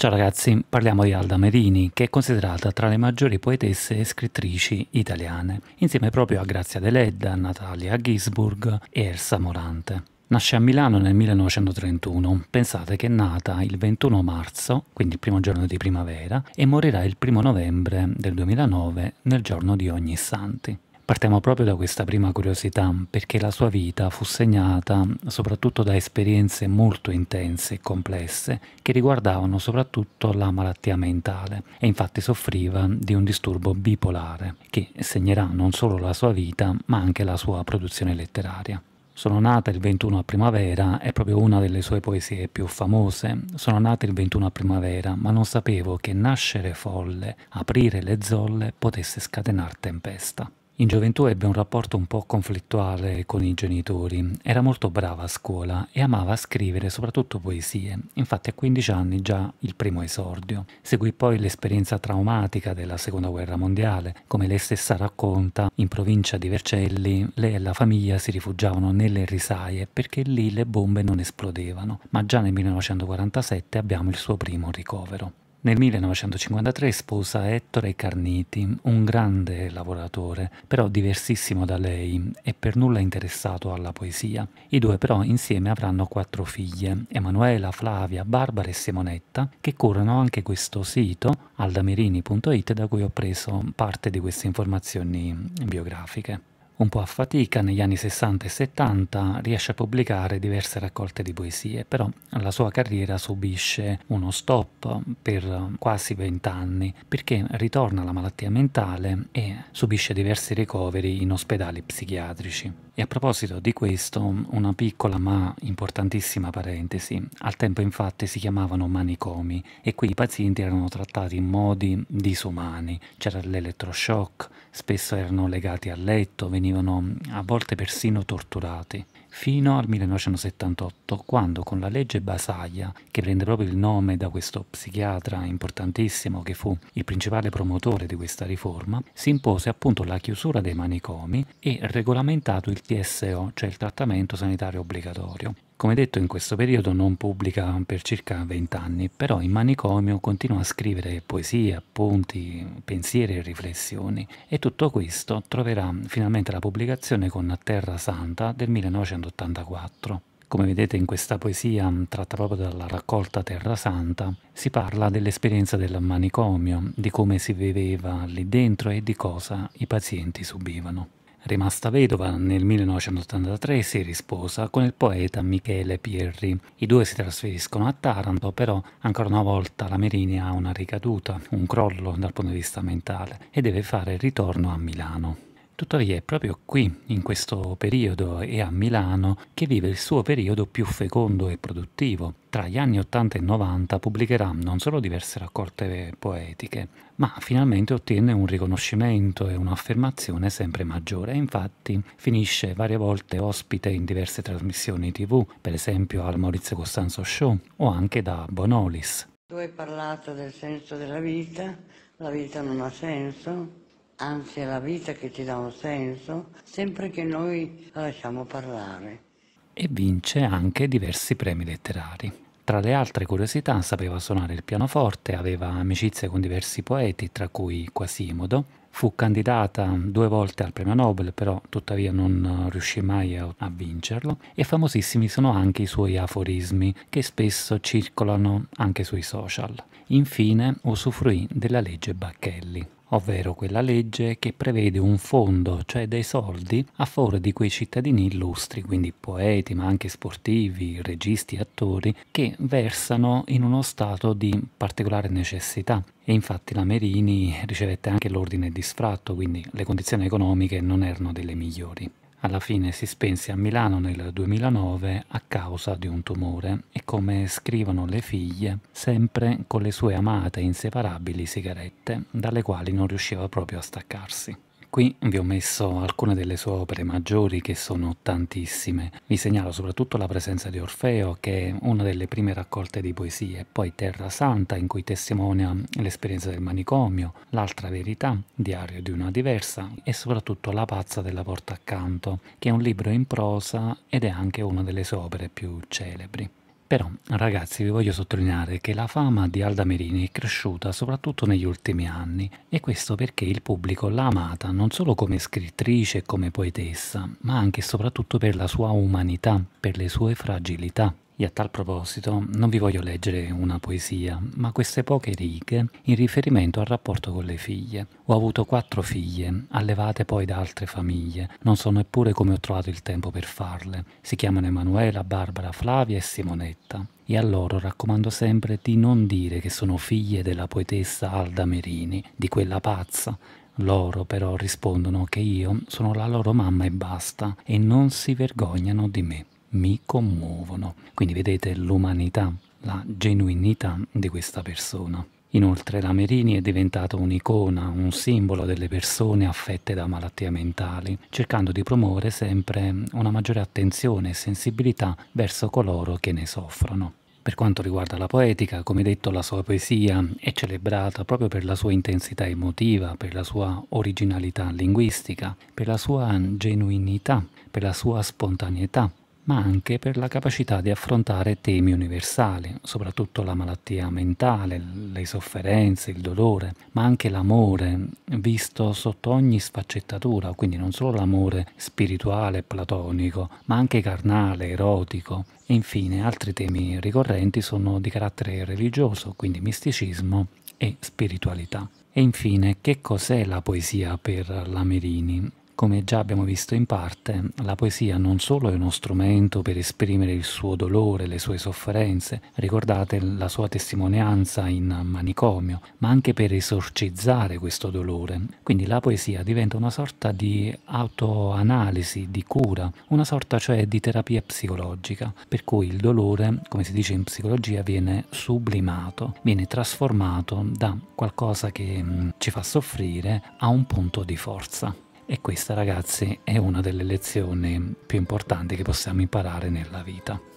Ciao ragazzi, parliamo di Alda Merini, che è considerata tra le maggiori poetesse e scrittrici italiane, insieme proprio a Grazia Deledda, Natalia Gisburg e Ersa Morante. Nasce a Milano nel 1931, pensate che è nata il 21 marzo, quindi il primo giorno di primavera, e morirà il 1 novembre del 2009 nel giorno di Ognissanti. Partiamo proprio da questa prima curiosità, perché la sua vita fu segnata soprattutto da esperienze molto intense e complesse che riguardavano soprattutto la malattia mentale e infatti soffriva di un disturbo bipolare che segnerà non solo la sua vita ma anche la sua produzione letteraria. Sono nata il 21 a primavera è proprio una delle sue poesie più famose. Sono nata il 21 a primavera, ma non sapevo che nascere folle, aprire le zolle potesse scatenare tempesta. In gioventù ebbe un rapporto un po' conflittuale con i genitori. Era molto brava a scuola e amava scrivere soprattutto poesie. Infatti a 15 anni già il primo esordio. Seguì poi l'esperienza traumatica della Seconda Guerra Mondiale. Come lei stessa racconta, in provincia di Vercelli lei e la famiglia si rifugiavano nelle risaie perché lì le bombe non esplodevano. Ma già nel 1947 abbiamo il suo primo ricovero. Nel 1953 sposa Ettore Carniti, un grande lavoratore, però diversissimo da lei e per nulla interessato alla poesia. I due però insieme avranno quattro figlie, Emanuela, Flavia, Barbara e Simonetta, che curano anche questo sito, aldamerini.it, da cui ho preso parte di queste informazioni biografiche un po' a fatica, negli anni 60 e 70 riesce a pubblicare diverse raccolte di poesie, però la sua carriera subisce uno stop per quasi vent'anni perché ritorna alla malattia mentale e subisce diversi ricoveri in ospedali psichiatrici. E a proposito di questo, una piccola ma importantissima parentesi. Al tempo infatti si chiamavano manicomi e qui i pazienti erano trattati in modi disumani. C'era l'elettroshock, spesso erano legati al letto, venivano venivano a volte persino torturati, fino al 1978, quando con la legge Basaglia, che prende proprio il nome da questo psichiatra importantissimo che fu il principale promotore di questa riforma, si impose appunto la chiusura dei manicomi e regolamentato il TSO, cioè il trattamento sanitario obbligatorio. Come detto in questo periodo non pubblica per circa 20 anni, però in manicomio continua a scrivere poesie, appunti, pensieri e riflessioni e tutto questo troverà finalmente la pubblicazione con Terra Santa del 1984. Come vedete in questa poesia, tratta proprio dalla raccolta Terra Santa, si parla dell'esperienza del manicomio, di come si viveva lì dentro e di cosa i pazienti subivano. Rimasta vedova nel 1983 si risposa con il poeta Michele Pierri. I due si trasferiscono a Taranto, però ancora una volta la Merini ha una ricaduta, un crollo dal punto di vista mentale e deve fare il ritorno a Milano. Tuttavia è proprio qui, in questo periodo e a Milano, che vive il suo periodo più fecondo e produttivo. Tra gli anni 80 e 90 pubblicherà non solo diverse raccolte poetiche, ma finalmente ottiene un riconoscimento e un'affermazione sempre maggiore. Infatti finisce varie volte ospite in diverse trasmissioni tv, per esempio al Maurizio Costanzo Show o anche da Bonolis. Tu hai parlato del senso della vita, la vita non ha senso, anzi è la vita che ti dà un senso, sempre che noi la lasciamo parlare. E vince anche diversi premi letterari. Tra le altre curiosità sapeva suonare il pianoforte, aveva amicizie con diversi poeti, tra cui Quasimodo. Fu candidata due volte al premio Nobel, però tuttavia non riuscì mai a, a vincerlo. E famosissimi sono anche i suoi aforismi, che spesso circolano anche sui social. Infine usufruì della legge Bacchelli ovvero quella legge che prevede un fondo, cioè dei soldi, a favore di quei cittadini illustri, quindi poeti, ma anche sportivi, registi, attori, che versano in uno stato di particolare necessità. E infatti la Merini ricevette anche l'ordine di sfratto, quindi le condizioni economiche non erano delle migliori. Alla fine si spense a Milano nel 2009 a causa di un tumore e come scrivono le figlie, sempre con le sue amate e inseparabili sigarette, dalle quali non riusciva proprio a staccarsi. Qui vi ho messo alcune delle sue opere maggiori che sono tantissime. Vi segnalo soprattutto la presenza di Orfeo che è una delle prime raccolte di poesie, poi Terra Santa in cui testimonia l'esperienza del manicomio, L'altra verità, Diario di una diversa e soprattutto La pazza della porta accanto, che è un libro in prosa ed è anche una delle sue opere più celebri. Però ragazzi vi voglio sottolineare che la fama di Alda Merini è cresciuta soprattutto negli ultimi anni e questo perché il pubblico l'ha amata non solo come scrittrice e come poetessa, ma anche e soprattutto per la sua umanità, per le sue fragilità. E a tal proposito non vi voglio leggere una poesia, ma queste poche righe in riferimento al rapporto con le figlie. Ho avuto quattro figlie, allevate poi da altre famiglie, non so neppure come ho trovato il tempo per farle. Si chiamano Emanuela, Barbara, Flavia e Simonetta e a loro raccomando sempre di non dire che sono figlie della poetessa Alda Merini, di quella pazza. Loro però rispondono che io sono la loro mamma e basta, e non si vergognano di me mi commuovono. Quindi vedete l'umanità, la genuinità di questa persona. Inoltre Lamerini è diventata un'icona, un simbolo delle persone affette da malattie mentali, cercando di promuovere sempre una maggiore attenzione e sensibilità verso coloro che ne soffrono. Per quanto riguarda la poetica, come detto la sua poesia è celebrata proprio per la sua intensità emotiva, per la sua originalità linguistica, per la sua genuinità, per la sua spontaneità, ma anche per la capacità di affrontare temi universali, soprattutto la malattia mentale, le sofferenze, il dolore, ma anche l'amore, visto sotto ogni sfaccettatura, quindi non solo l'amore spirituale e platonico, ma anche carnale, erotico. E infine altri temi ricorrenti sono di carattere religioso, quindi misticismo e spiritualità. E infine, che cos'è la poesia per Lamerini? Come già abbiamo visto in parte, la poesia non solo è uno strumento per esprimere il suo dolore, le sue sofferenze, ricordate la sua testimonianza in manicomio, ma anche per esorcizzare questo dolore. Quindi la poesia diventa una sorta di autoanalisi, di cura, una sorta cioè di terapia psicologica, per cui il dolore, come si dice in psicologia, viene sublimato, viene trasformato da qualcosa che mm, ci fa soffrire a un punto di forza. E questa ragazzi è una delle lezioni più importanti che possiamo imparare nella vita.